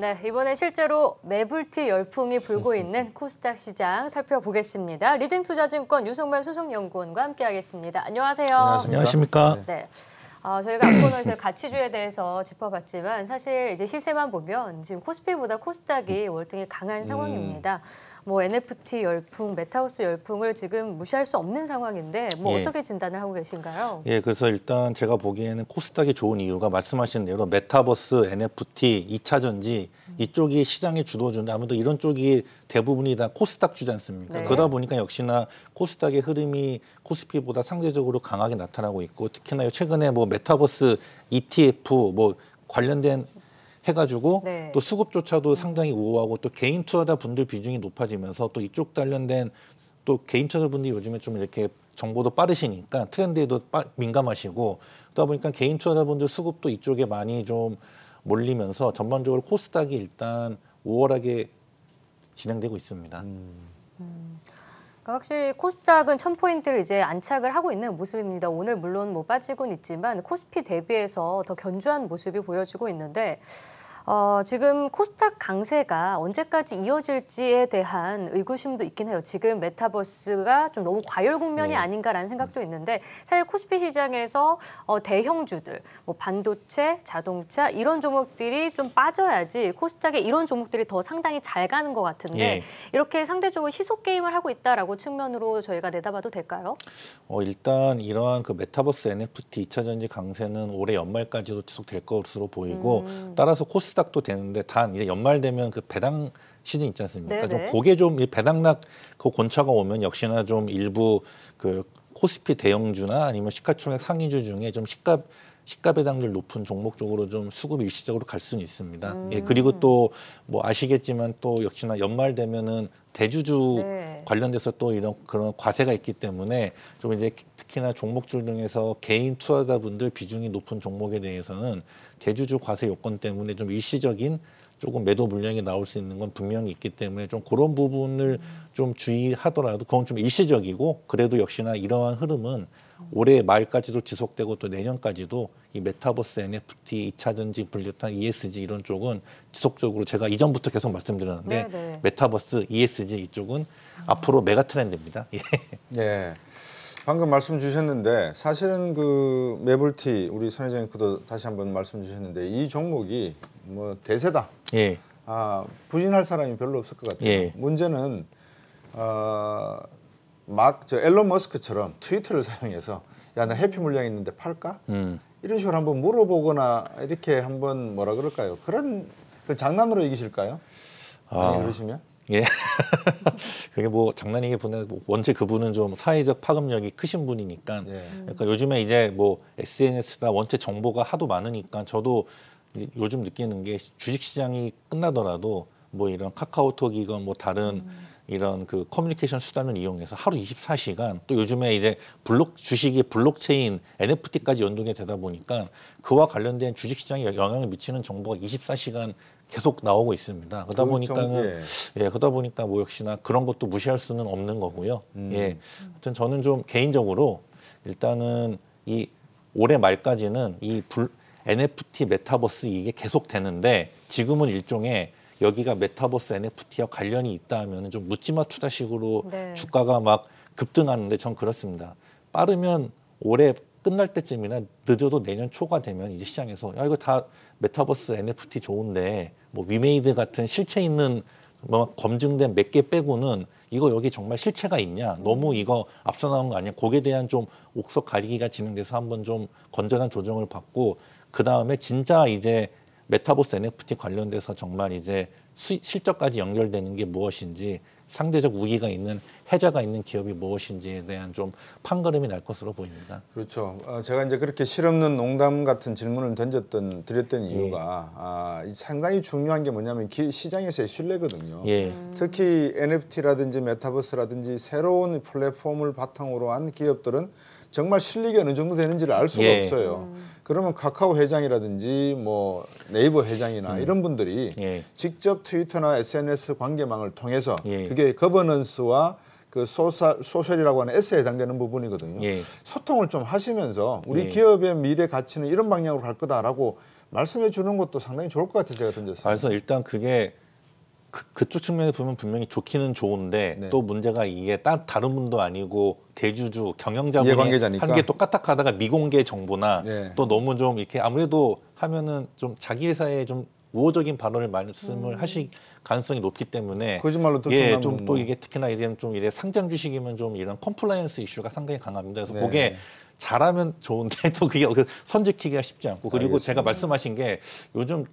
네, 이번에 실제로 매불티 열풍이 불고 있는 코스닥 시장 살펴보겠습니다. 리딩투자증권 유승만 수석연구원과 함께하겠습니다. 안녕하세요. 안녕하십니까. 네. 어, 저희가 앞코너에서 가치주에 대해서 짚어봤지만 사실 이제 시세만 보면 지금 코스피보다 코스닥이 월등히 강한 음. 상황입니다. 음. 뭐 NFT 열풍, 메타버스 열풍을 지금 무시할 수 없는 상황인데 뭐 예. 어떻게 진단을 하고 계신가요? 예, 그래서 일단 제가 보기에는 코스닥이 좋은 이유가 말씀하신 대로 메타버스, NFT, 2차 전지 음. 이쪽이 시장의 주도주인데 아무래도 이런 쪽이 대부분이 다 코스닥 주지 않습니까? 네. 그러다 보니까 역시나 코스닥의 흐름이 코스피보다 상대적으로 강하게 나타나고 있고 특히나 최근에 뭐 메타버스 ETF 뭐 관련된 해가지고 네. 또 수급조차도 상당히 우호하고 또 개인 투자자 분들 비중이 높아지면서 또 이쪽 관련된 또 개인 투자자 분들이 요즘에 좀 이렇게 정보도 빠르시니까 트렌드에도 빠, 민감하시고 그러다 보니까 개인 투자자 분들 수급도 이쪽에 많이 좀 몰리면서 전반적으로 코스닥이 일단 우월하게 진행되고 있습니다. 음. 음. 그러니까 확실히 코스닥은 1000포인트를 이제 안착을 하고 있는 모습입니다. 오늘 물론 뭐 빠지곤 있지만 코스피 대비해서 더 견조한 모습이 보여지고 있는데 어, 지금 코스닥 강세가 언제까지 이어질지에 대한 의구심도 있긴 해요. 지금 메타버스가 좀 너무 과열 국면이 네. 아닌가라는 생각도 있는데 사실 코스피 시장에서 어, 대형주들, 뭐 반도체, 자동차 이런 종목들이 좀 빠져야지 코스닥에 이런 종목들이 더 상당히 잘 가는 것 같은데 네. 이렇게 상대적으로 희소 게임을 하고 있다라고 측면으로 저희가 내다봐도 될까요? 어, 일단 이러한 그 메타버스 NFT 2차 전지 강세는 올해 연말까지도 지속될 것으로 보이고 음. 따라서 코스 시작도 되는데 단 이제 연말 되면 그 배당 시즌 있지 않습니까? 네네. 좀고게좀 네. 배당락 그 곤차가 오면 역시나 좀 일부 그 코스피 대형주나 아니면 시가총액 상위주 중에 좀 시가 시가 배당률 높은 종목 쪽으로 좀 수급 일시적으로 갈 수는 있습니다. 음. 예, 그리고 또 뭐 아시겠지만 또 역시나 연말 되면은 대주주 네. 관련돼서 또 이런 그런 과세가 있기 때문에 좀 이제 특히나 종목줄 등에서 개인 투자자분들 비중이 높은 종목에 대해서는 대주주 과세 요건 때문에 좀 일시적인 조금 매도 물량이 나올 수 있는 건 분명히 있기 때문에 좀 그런 부분을 음. 좀 주의하더라도 그건 좀 일시적이고 그래도 역시나 이러한 흐름은 올해 말까지도 지속되고 또 내년까지도 이 메타버스 NFT, 2차 전지, 분류탄, ESG 이런 쪽은 지속적으로 제가 이전부터 계속 말씀드렸는데 네네. 네. 메타버스, ESG 이쪽은 음. 앞으로 메가 트렌드입니다. 예. 예. 방금 말씀 주셨는데 사실은 그매블티 우리 선 회장님께도 다시 한번 말씀 주셨는데 이 종목이 뭐 대세다. 예. 아 부진할 사람이 별로 없을 것 같아요. 예. 문제는 어, 막저 앨런 머스크처럼 트위터를 사용해서 야 나 해피 물량 있는데 팔까? 음. 이런 식으로 한번 물어보거나 이렇게 한번 뭐라 그럴까요? 그런 그 장난으로 이기실까요? 아, 그러시면? 예. 그게 뭐장난이게보네 뭐 원체 그분은 좀 사회적 파급력이 크신 분이니까. 예. 그러니까 요즘에 이제 뭐 SNS나 원체 정보가 하도 많으니까 저도 요즘 느끼는 게 주식 시장이 끝나더라도 뭐 이런 카카오톡이건 뭐 다른 음. 이런 그 커뮤니케이션 수단을 이용해서 하루 24시간 또 요즘에 이제 블록 주식이 블록체인 NFT까지 연동이 되다 보니까 그와 관련된 주식 시장에 영향을 미치는 정보가 24시간 계속 나오고 있습니다. 그러다 보니까는 예. 예. 그러다 보니까 뭐 역시나 그런 것도 무시할 수는 없는 거고요. 음. 예. 하여튼 저는 좀 개인적으로 일단은 이 올해 말까지는 이 불, NFT 메타버스 이게 계속 되는데 지금은 일종의 여기가 메타버스 NFT와 관련이 있다 하면 좀 묻지마 투자식으로 네. 주가가 막 급등하는데 전 그렇습니다. 빠르면 올해 끝날 때쯤이나 늦어도 내년 초가 되면 이제 시장에서 야 이거 다 메타버스 NFT 좋은데 뭐 위메이드 같은 실체 있는 뭐 검증된 몇 개 빼고는 이거 여기 정말 실체가 있냐 너무 음. 이거 앞서 나온 거 아니야 거기에 대한 좀 옥석 가리기가 진행돼서 한번 좀 건전한 조정을 받고 그 다음에 진짜 이제 메타버스 NFT 관련돼서 정말 이제 수, 실적까지 연결되는 게 무엇인지 상대적 우위가 있는 해자가 있는 기업이 무엇인지에 대한 좀 판가름이 날 것으로 보입니다. 그렇죠. 어, 제가 이제 그렇게 실없는 농담 같은 질문을 던졌던 드렸던 예. 이유가 예. 아, 상당히 중요한 게 뭐냐면 기, 시장에서의 신뢰거든요. 예. 특히 NFT라든지 메타버스라든지 새로운 플랫폼을 바탕으로 한 기업들은 정말 실력이 어느 정도 되는지를 알 수가 예. 없어요. 음. 그러면 카카오 회장이라든지 뭐 네이버 회장이나 음. 이런 분들이 예. 직접 트위터나 SNS 관계망을 통해서 예. 그게 거버넌스와 그 소사, 소셜이라고 하는 S에 해당되는 부분이거든요. 예. 소통을 좀 하시면서 우리 예. 기업의 미래 가치는 이런 방향으로 갈 거다라고 말씀해 주는 것도 상당히 좋을 것같아요 제가 던졌습니다. 그래서 일단 그게 그, 쪽측면에 보면 분명히 좋기는 좋은데 네. 또 문제가 이게 따, 다른 분도 아니고 대주주 경영자분이 한게 또 까딱하다가 미공개 정보나 네. 또 너무 좀 이렇게 아무래도 하면은 좀 자기 회사에 좀 우호적인 발언을 말씀을 음. 하실 가능성이 높기 때문에 거짓말로 예, 좀또 뭐. 이게 특히나 이제 는좀 이래 상장 주식이면 좀 이런 컴플라이언스 이슈가 상당히 강합니다. 그래서 네. 그게 잘하면 좋은데 또 그게 그 선지키기가 쉽지 않고 그리고 알겠습니다. 제가 말씀하신 게 요즘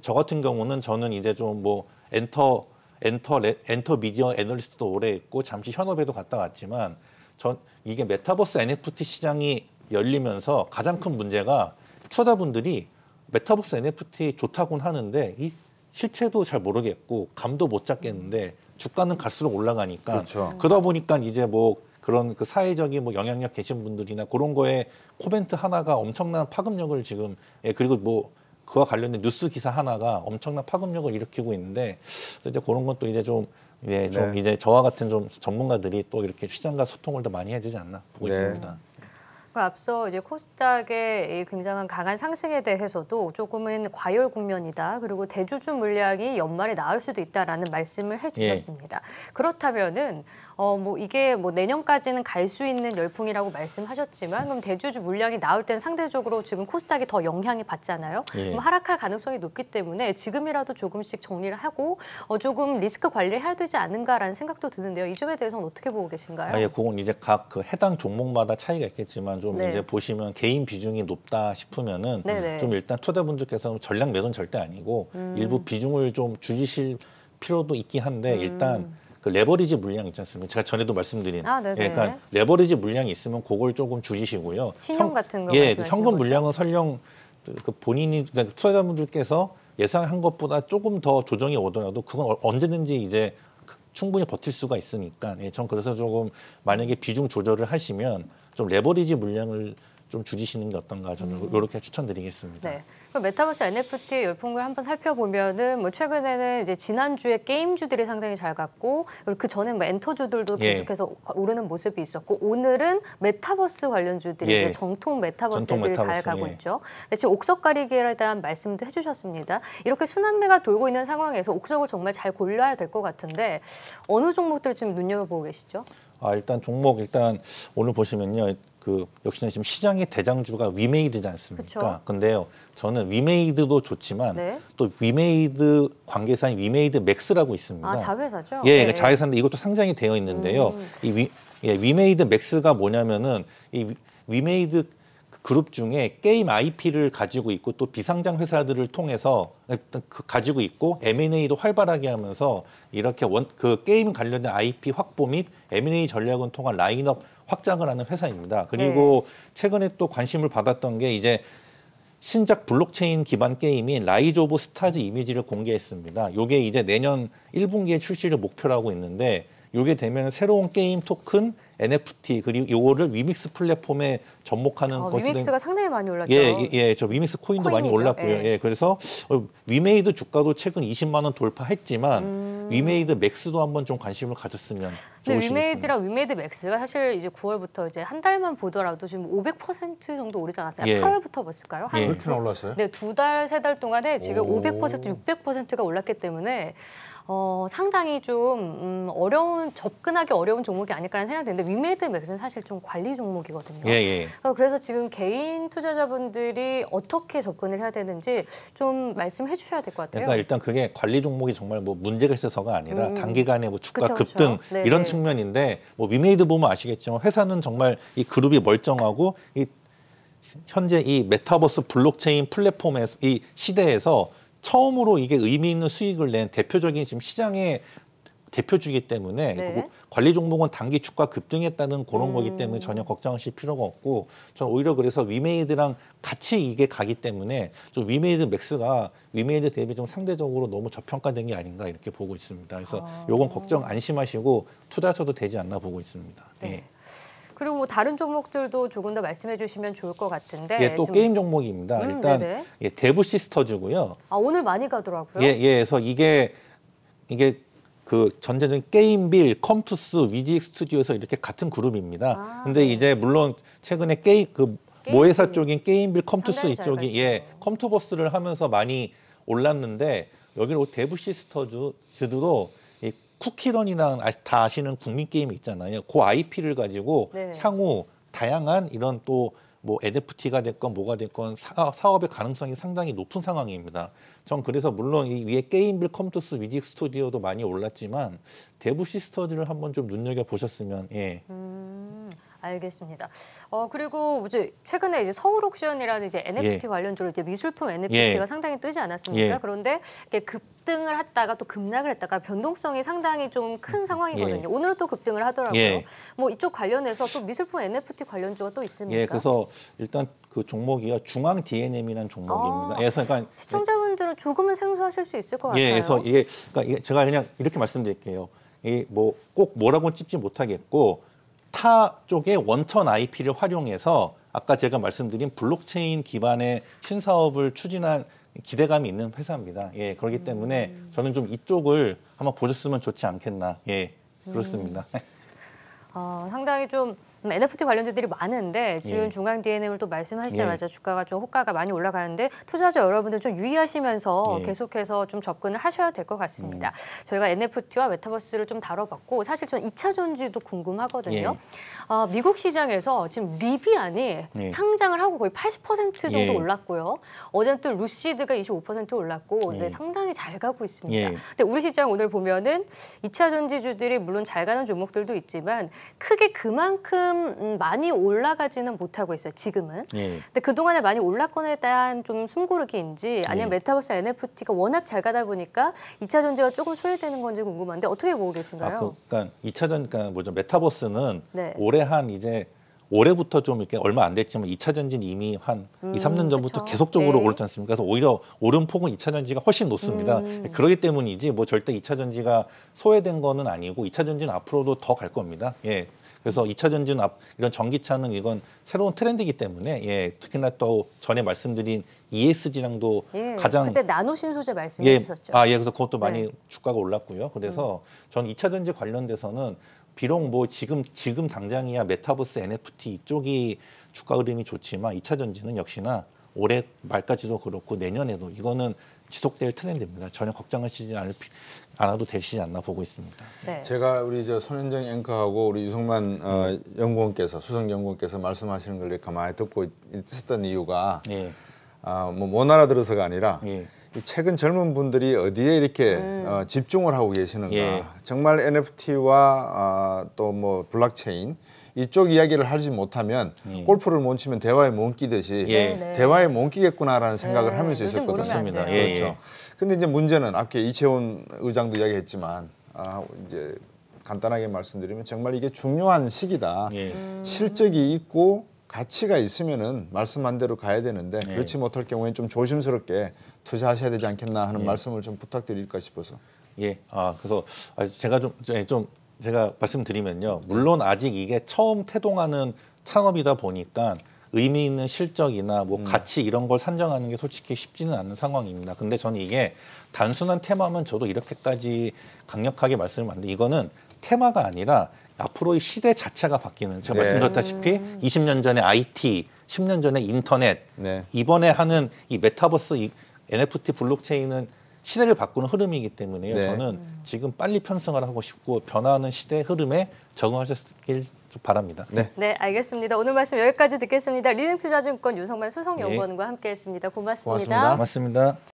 저 같은 경우는 저는 이제 좀 뭐 엔터 엔터 엔터 미디어 애널리스트도 오래 했고 잠시 현업에도 갔다 왔지만 전 이게 메타버스 NFT 시장이 열리면서 가장 큰 문제가 투자자분들이 메타버스 NFT 좋다곤 하는데 이 실체도 잘 모르겠고 감도 못 잡겠는데 주가는 갈수록 올라가니까 그렇죠. 그러다 보니까 이제 뭐 그런 그 사회적인 뭐 영향력 계신 분들이나 그런 거에 코멘트 하나가 엄청난 파급력을 지금 예 그리고 뭐 그와 관련된 뉴스 기사 하나가 엄청난 파급력을 일으키고 있는데 그래서 이제 그런 것도 이제 좀 이제 예, 좀 네. 이제 저와 같은 좀 전문가들이 또 이렇게 시장과 소통을 더 많이 해주지 않나 보고 네. 있습니다. 앞서 이제 코스닥의 굉장한 강한 상승에 대해서도 조금은 과열 국면이다. 그리고 대주주 물량이 연말에 나올 수도 있다라는 말씀을 해주셨습니다. 예. 그렇다면은 어, 뭐 이게 뭐 내년까지는 갈 수 있는 열풍이라고 말씀하셨지만 그럼 대주주 물량이 나올 땐 상대적으로 지금 코스닥이 더 영향이 받잖아요. 예. 그럼 하락할 가능성이 높기 때문에 지금이라도 조금씩 정리를 하고 어, 조금 리스크 관리해야 를 되지 않은가라는 생각도 드는데요. 이 점에 대해서는 어떻게 보고 계신가요? 아, 예, 그건 이제 각 그 해당 종목마다 차이가 있겠지만 좀 네. 이제 보시면 개인 비중이 높다 싶으면은 네네. 네. 좀 일단 투자분들께서는 전략 매도는 절대 아니고 음. 일부 비중을 좀 줄이실 필요도 있긴 한데 음. 일단 음. 그 레버리지 물량 있지 않습니까? 제가 전에도 말씀드린. 아, 네네. 예, 그러니까 레버리지 물량이 있으면 그걸 조금 줄이시고요. 신용 같은 거. 예, 그 현금 물량은 설령 그, 그 본인이 그러니까 투자자분들께서 예상한 것보다 조금 더 조정이 오더라도 그건 언제든지 이제 그 충분히 버틸 수가 있으니까 예, 전 그래서 조금 만약에 비중 조절을 하시면 좀 레버리지 물량을 좀 줄이시는 게 어떤가 저는 이렇게 음. 추천드리겠습니다. 네. 그 메타버스 NFT 열풍을 한번 살펴보면은 뭐 최근에는 이제 지난주에 게임주들이 상당히 잘 갔고 그리고 그 전에 뭐 엔터주들도 예. 계속해서 오르는 모습이 있었고 오늘은 메타버스 관련주들이 예. 이제 정통 메타버스들이 메타버스, 잘 가고 예. 있죠. 지금 옥석 가리기에 대한 말씀도 해주셨습니다. 이렇게 순환매가 돌고 있는 상황에서 옥석을 정말 잘 골라야 될 것 같은데 어느 종목들 지금 눈여겨보고 계시죠? 아 일단 종목 일단 오늘 보시면요 그 역시나 지금 시장의 대장주가 위메이드지 않습니까? 그쵸? 데요 저는 위메이드도 좋지만 네. 또 위메이드 관계사인 위메이드 맥스라고 있습니다. 아, 자회사죠? 예, 네. 그러니까 자회사인데 이것도 상장이 되어 있는데요. 음, 음. 이 위, 예, 위메이드 맥스가 뭐냐면은 이 위메이드 그룹 중에 게임 IP를 가지고 있고 또 비상장 회사들을 통해서 그 가지고 있고 M&A도 활발하게 하면서 이렇게 원, 그 게임 관련된 IP 확보 및 M&A 전략을 통한 라인업 확장을 하는 회사입니다. 네. 그리고 네. 최근에 또 관심을 받았던 게 이제 신작 블록체인 기반 게임인 라이즈 오브 스타즈 이미지를 공개했습니다. 요게 이제 내년 1분기에 출시를 목표로 하고 있는데 요게 되면 새로운 게임 토큰 NFT 그리고 요거를 위믹스 플랫폼에 접목하는 어, 위믹스가 상당히 많이 올랐죠. 예, 예, 예. 저 위믹스 코인도 코인이죠. 많이 올랐고요. 예. 예. 그래서 어, 위메이드 주가도 최근 20만 원 돌파했지만 음... 위메이드 맥스도 한번 좀 관심을 가졌으면 좋으시겠습니다. 위메이드랑 위메이드 맥스가 사실 이제 9월부터 이제 한 달만 보더라도 지금 500% 정도 오르지 않았어요. 예. 8월부터 봤을까요? 한 예. 그렇게 올랐어요? 네, 두 달, 세 달 동안에 지금 오... 500% 600%가 올랐기 때문에 어, 상당히 좀 음, 어려운 접근하기 어려운 종목이 아닐까라는 생각이 드는데 위메드 맥스는 사실 좀 관리 종목이거든요. 예, 예. 어, 그래서 지금 개인 투자자분들이 어떻게 접근을 해야 되는지 좀 말씀해 주셔야 될 것 같아요. 그러니까 일단 그게 관리 종목이 정말 뭐 문제가 있어서가 아니라 음. 단기간에 뭐 주가 그쵸, 급등 그쵸. 네, 이런 네. 측면인데 뭐 위메이드 보면 아시겠지만 회사는 정말 이 그룹이 멀쩡하고 이 현재 이 메타버스 블록체인 플랫폼의 이 시대에서 처음으로 이게 의미 있는 수익을 낸 대표적인 지금 시장의 대표주기 때문에 네. 관리 종목은 단기 주가 급등했다는 그런 음. 거기 때문에 전혀 걱정하실 필요가 없고 저는 오히려 그래서 위메이드랑 같이 이게 가기 때문에 좀 위메이드 맥스가 위메이드 대비 좀 상대적으로 너무 저평가된 게 아닌가 이렇게 보고 있습니다. 그래서 아. 요건 걱정 안심하시고 투자하셔도 되지 않나 보고 있습니다. 네. 예. 그리고 뭐 다른 종목들도 조금 더 말씀해 주시면 좋을 것 같은데. 예, 또 지금... 게임 종목입니다. 음, 일단 예, 대부 시스터즈고요. 아 오늘 많이 가더라고요. 예, 예. 그래서 이게 이게 그전제적인 게임빌, 컴투스, 위직 스튜디오에서 이렇게 같은 그룹입니다. 아, 근데 네. 이제 물론 최근에 게임 그 모회사 쪽인 게임빌, 컴투스 이쪽이 예 컴투버스를 하면서 많이 올랐는데 여기로 대부 시스터즈도 쿠키런이나다 아, 아시는 국민 게임 있잖아요. 그 IP를 가지고 네. 향후 다양한 이런 또 뭐 NFT가 됐건 뭐가 됐건 사업, 의 가능성이 상당히 높은 상황입니다. 전 그래서 물론 이 위에 게임빌 컴투스 위직 스튜디오도 많이 올랐지만 대부 시스터즈를 한번 좀 눈여겨 보셨으면 예. 음. 알겠습니다. 어 그리고 이제 최근에 이제 서울 옥션이라는 이제 NFT 예. 관련주로 이제 미술품 NFT가 예. 상당히 뜨지 않았습니까? 예. 그런데 이게 급등을 했다가 또 급락을 했다가 변동성이 상당히 좀 큰 상황이거든요. 예. 오늘은 또 급등을 하더라고요. 예. 뭐 이쪽 관련해서 또 미술품 NFT 관련주가 또 있습니까? 예, 그래서 일단 그 종목이요 중앙 DNM이라는 종목입니다. 아, 그래서 그러니까 시청자분들은 조금은 생소하실 수 있을 것 같아요. 그래서 이게 그러니까 제가 그냥 이렇게 말씀드릴게요. 이 뭐 꼭 뭐라고 찍지 못하겠고 타 쪽의 원천 IP를 활용해서 아까 제가 말씀드린 블록체인 기반의 신사업을 추진한 기대감이 있는 회사입니다. 예, 그렇기 때문에 음. 저는 좀 이쪽을 한번 보셨으면 좋지 않겠나. 예, 그렇습니다. 음. 어, 상당히 좀 음, NFT 관련주들이 많은데 지금 예. 중앙 DNM을 또 말씀하시자마자 예. 주가가 좀 호가가 많이 올라가는데 투자자 여러분들 좀 유의하시면서 예. 계속해서 좀 접근을 하셔야 될 것 같습니다. 음. 저희가 NFT와 메타버스를 좀 다뤄봤고 사실 전 2차 전지도 궁금하거든요. 예. 어, 미국 시장에서 지금 리비안이 예. 상장을 하고 거의 80% 정도 예. 올랐고요. 어제는 또 루시드가 25% 올랐고 네, 상당히 잘 가고 있습니다. 근데 우리 시장 오늘 보면은 2차 전지주들이 물론 잘 가는 종목들도 있지만 크게 그만큼 지금 많이 올라가지는 못하고 있어요. 지금은. 예. 근데 그동안에 많이 올랐건에 대한 좀 숨고르기인지 아니면 예. 메타버스 NFT가 워낙 잘 가다 보니까 이차 전지가 조금 소외되는 건지 궁금한데 어떻게 보고 계신가요? 아, 그, 그러니까 2차 전 그러니까 뭐죠? 메타버스는 네. 올해 한 이제 올해부터 좀 이렇게 얼마 안 됐지만 2차 전지는 이미 한 음, 2, 3년 전부터 그쵸? 계속적으로 네. 오르지 않습니까? 그래서 오히려 오름 폭은 2차 전지가 훨씬 높습니다. 음. 네, 그러기 때문이지 뭐 절대 2차 전지가 소외된 거는 아니고 2차 전지는 앞으로도 더 갈 겁니다. 예. 그래서 2차 전지는 앞, 이런 전기차는 이건 새로운 트렌드이기 때문에 예, 특히나 또 전에 말씀드린 ESG랑도 예, 가장 그때 나노신 소재 말씀해 예, 주셨죠. 아, 예. 그래서 그것도 많이 네. 주가가 올랐고요. 그래서 음. 전 2차 전지 관련돼서는 비록 뭐 지금 지금 당장이야 메타버스 NFT 이쪽이 주가 흐름이 좋지만 2차 전지는 역시나 올해 말까지도 그렇고 내년에도 이거는 지속될 트렌드입니다. 전혀 걱정하시지 않을 않아도 되시지 않나 보고 있습니다. 네. 제가 우리 저 손현정 앵커하고 우리 유성만 어, 연구원께서 수석 연구원께서 말씀하시는 걸 이렇게 많이 듣고 있었던 이유가 예. 아, 뭐못 알아들어서가 아니라 예. 최근 젊은 분들이 어디에 이렇게 음. 어, 집중을 하고 계시는가 예. 정말 NFT와 아, 또 뭐 블록체인 이쪽 이야기를 하지 못하면 예. 골프를 못 치면 대화에 못 끼듯이 예. 네, 네. 대화에 못 끼겠구나라는 생각을 네. 하면서 있었거든요. 예, 예. 그렇죠 근데 이제 문제는 앞에 이채원 의장도 이야기했지만 아 이제 간단하게 말씀드리면 정말 이게 중요한 시기다. 음. 실적이 있고 가치가 있으면은 말씀한 대로 가야 되는데 예. 그렇지 못할 경우에는 좀 조심스럽게 투자하셔야 되지 않겠나 하는 예. 말씀을 좀 부탁드릴까 싶어서. 예. 아 그래서 아, 제가 좀좀 좀 제가 말씀드리면요. 물론 아직 이게 처음 태동하는 산업이다 보니까 의미 있는 실적이나 뭐 음. 가치 이런 걸 산정하는 게 솔직히 쉽지는 않은 상황입니다. 근데 저는 이게 단순한 테마면 저도 이렇게까지 강력하게 말씀을 안드는데 이거는 테마가 아니라 앞으로 의 시대 자체가 바뀌는 제가 네. 말씀드렸다시피 20년 음. 전에 IT, 10년 전에 인터넷, 네. 이번에 하는 이 메타버스 이 NFT 블록체인은 시대를 바꾸는 흐름이기 때문에요. 네. 저는 음. 지금 빨리 편성을 하고 싶고 변화하는 시대 흐름에 적응하셨길 바랍니다. 네. 네, 알겠습니다. 오늘 말씀 여기까지 듣겠습니다. 리딩투자증권 유성만 수석연구원과 예. 함께했습니다. 고맙습니다. 고맙습니다. 고맙습니다.